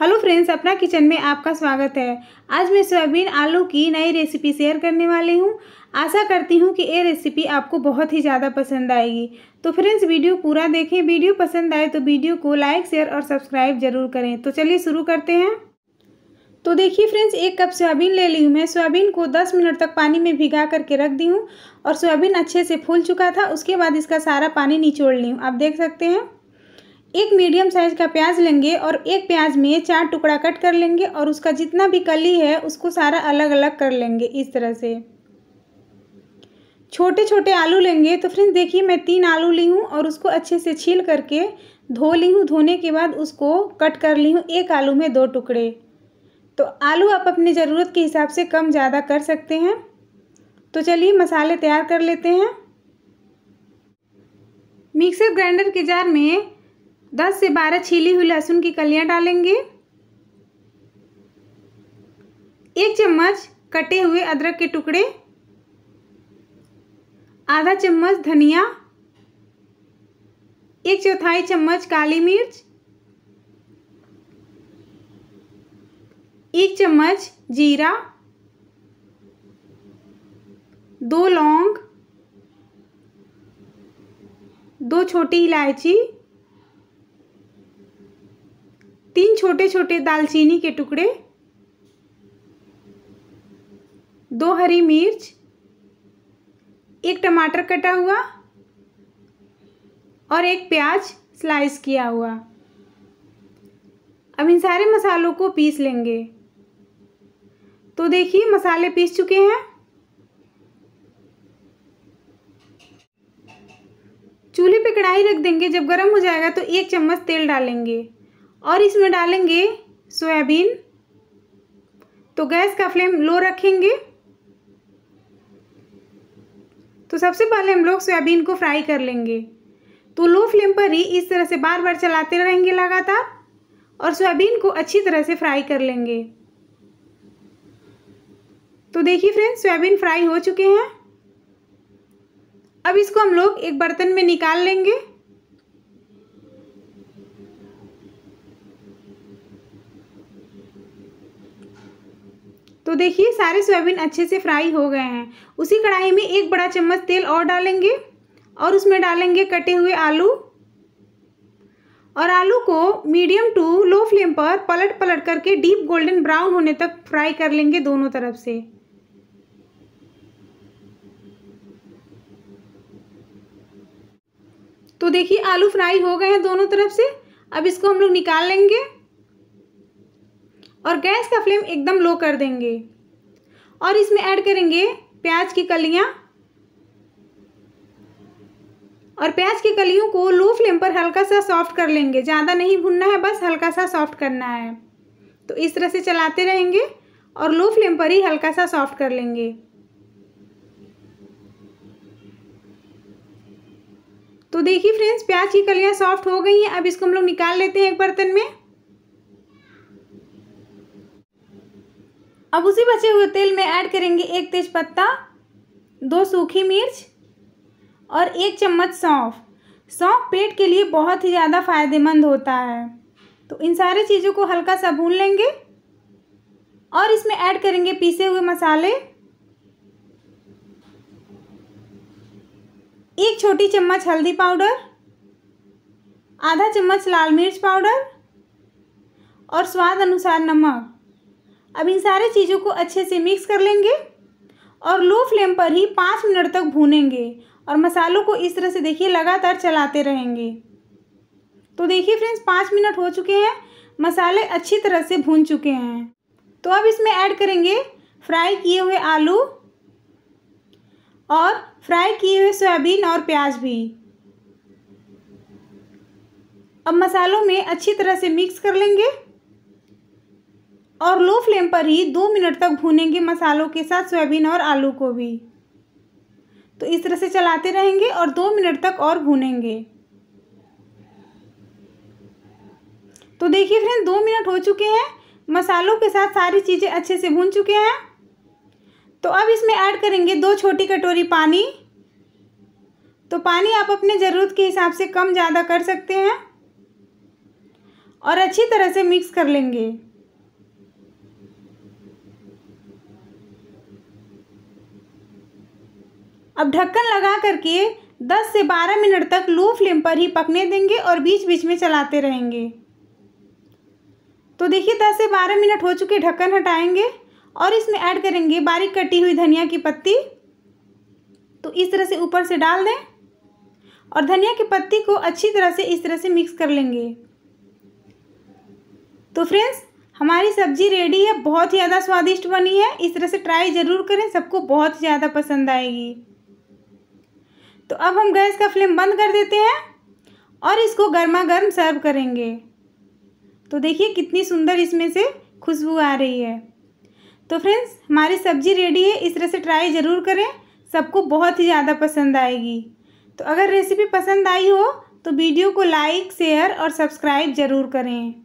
hello friends अपना kitchen में आपका स्वागत है आज मैं सोयाबीन आलू की नई रेसिपी शेयर करने वाली हूँ आशा करती हूँ कि ये रेसिपी आपको बहुत ही ज़्यादा पसंद आएगी तो फ्रेंड्स वीडियो पूरा देखें वीडियो पसंद आए तो वीडियो को लाइक शेयर और सब्सक्राइब जरूर करें तो चलिए शुरू करते हैं तो देखिए फ्रेंड्स एक कप सोयाबीन ले ली हूँ मैं सोयाबीन को 10 मिनट तक पानी में भिगा करके रख दी हूँ और सोयाबीन अच्छे से फूल चुका था उसके बाद इसका सारा पानी निचोड़ ली हूँ आप देख सकते हैं एक मीडियम साइज़ का प्याज लेंगे और एक प्याज में चार टुकड़ा कट कर लेंगे और उसका जितना भी कली है उसको सारा अलग अलग कर लेंगे इस तरह से छोटे छोटे आलू लेंगे तो फ्रेंड्स देखिए मैं तीन आलू ली हूँ और उसको अच्छे से छील करके धो ली हूँ धोने के बाद उसको कट कर ली हूँ एक आलू में दो टुकड़े तो आलू आप अपनी ज़रूरत के हिसाब से कम ज़्यादा कर सकते हैं तो चलिए मसाले तैयार कर लेते हैं मिक्सर ग्राइंडर के जार में दस से बारह छीली हुई लहसुन की कलियां डालेंगे एक चम्मच कटे हुए अदरक के टुकड़े आधा चम्मच धनिया एक चौथाई चम्मच काली मिर्च एक चम्मच जीरा दो लौंग दो छोटी इलायची तीन छोटे छोटे दालचीनी के टुकड़े दो हरी मिर्च एक टमाटर कटा हुआ और एक प्याज स्लाइस किया हुआ अब इन सारे मसालों को पीस लेंगे तो देखिए मसाले पीस चुके हैं चूल्हे पे कढ़ाई रख देंगे जब गर्म हो जाएगा तो एक चम्मच तेल डालेंगे और इसमें डालेंगे सोयाबीन तो गैस का फ्लेम लो रखेंगे तो सबसे पहले हम लोग सोयाबीन को फ्राई कर लेंगे तो लो फ्लेम पर ही इस तरह से बार बार चलाते रहेंगे लगातार और सोयाबीन को अच्छी तरह से फ्राई कर लेंगे तो देखिए फ्रेंड्स सोयाबीन फ्राई हो चुके हैं अब इसको हम लोग एक बर्तन में निकाल लेंगे तो देखिए सारे सोयाबीन अच्छे से फ्राई हो गए हैं उसी कढ़ाई में एक बड़ा चम्मच तेल और डालेंगे और उसमें डालेंगे कटे हुए आलू और आलू को मीडियम टू लो फ्लेम पर पलट पलट करके डीप गोल्डन ब्राउन होने तक फ्राई कर लेंगे दोनों तरफ से तो देखिए आलू फ्राई हो गए हैं दोनों तरफ से अब इसको हम लोग निकाल लेंगे और गैस का फ्लेम एकदम लो कर देंगे और इसमें ऐड करेंगे प्याज की कलियाँ और प्याज की कलियों को लो फ्लेम पर हल्का सा सॉफ्ट कर लेंगे ज़्यादा नहीं भुनना है बस हल्का सा सॉफ्ट करना है तो इस तरह से चलाते रहेंगे और लो फ्लेम पर ही हल्का सा सॉफ्ट कर लेंगे तो देखिए फ्रेंड्स प्याज की कलियाँ सॉफ्ट हो गई हैं अब इसको हम लोग निकाल लेते हैं एक बर्तन में अब उसी बचे हुए तेल में ऐड करेंगे एक तेज़पत्ता दो सूखी मिर्च और एक चम्मच सौंफ सौंफ पेट के लिए बहुत ही ज़्यादा फायदेमंद होता है तो इन सारे चीज़ों को हल्का सा भून लेंगे और इसमें ऐड करेंगे पीसे हुए मसाले एक छोटी चम्मच हल्दी पाउडर आधा चम्मच लाल मिर्च पाउडर और स्वाद अनुसार नमक अब इन सारे चीज़ों को अच्छे से मिक्स कर लेंगे और लो फ्लेम पर ही पाँच मिनट तक भूनेंगे और मसालों को इस तरह से देखिए लगातार चलाते रहेंगे तो देखिए फ्रेंड्स पाँच मिनट हो चुके हैं मसाले अच्छी तरह से भून चुके हैं तो अब इसमें ऐड करेंगे फ्राई किए हुए आलू और फ्राई किए हुए सोयाबीन और प्याज भी अब मसालों में अच्छी तरह से मिक्स कर लेंगे और लो फ्लेम पर ही दो मिनट तक भूनेंगे मसालों के साथ सोयाबीन और आलू को भी तो इस तरह से चलाते रहेंगे और दो मिनट तक और भूनेंगे तो देखिए फ्रेंड दो मिनट हो चुके हैं मसालों के साथ सारी चीज़ें अच्छे से भून चुके हैं तो अब इसमें ऐड करेंगे दो छोटी कटोरी पानी तो पानी आप अपने ज़रूरत के हिसाब से कम ज़्यादा कर सकते हैं और अच्छी तरह से मिक्स कर लेंगे अब ढक्कन लगा करके 10 से 12 मिनट तक लो फ्लेम पर ही पकने देंगे और बीच बीच में चलाते रहेंगे तो देखिए 10 से 12 मिनट हो चुके ढक्कन हटाएंगे और इसमें ऐड करेंगे बारीक कटी हुई धनिया की पत्ती तो इस तरह से ऊपर से डाल दें और धनिया की पत्ती को अच्छी तरह से इस तरह से मिक्स कर लेंगे तो फ्रेंड्स हमारी सब्जी रेडी है बहुत ही ज़्यादा स्वादिष्ट बनी है इस तरह से ट्राई ज़रूर करें सबको बहुत ज़्यादा पसंद आएगी तो अब हम गैस का फ्लेम बंद कर देते हैं और इसको गर्मा गर्म सर्व करेंगे तो देखिए कितनी सुंदर इसमें से खुशबू आ रही है तो फ्रेंड्स हमारी सब्ज़ी रेडी है इस तरह से ट्राई ज़रूर करें सबको बहुत ही ज़्यादा पसंद आएगी तो अगर रेसिपी पसंद आई हो तो वीडियो को लाइक शेयर और सब्सक्राइब ज़रूर करें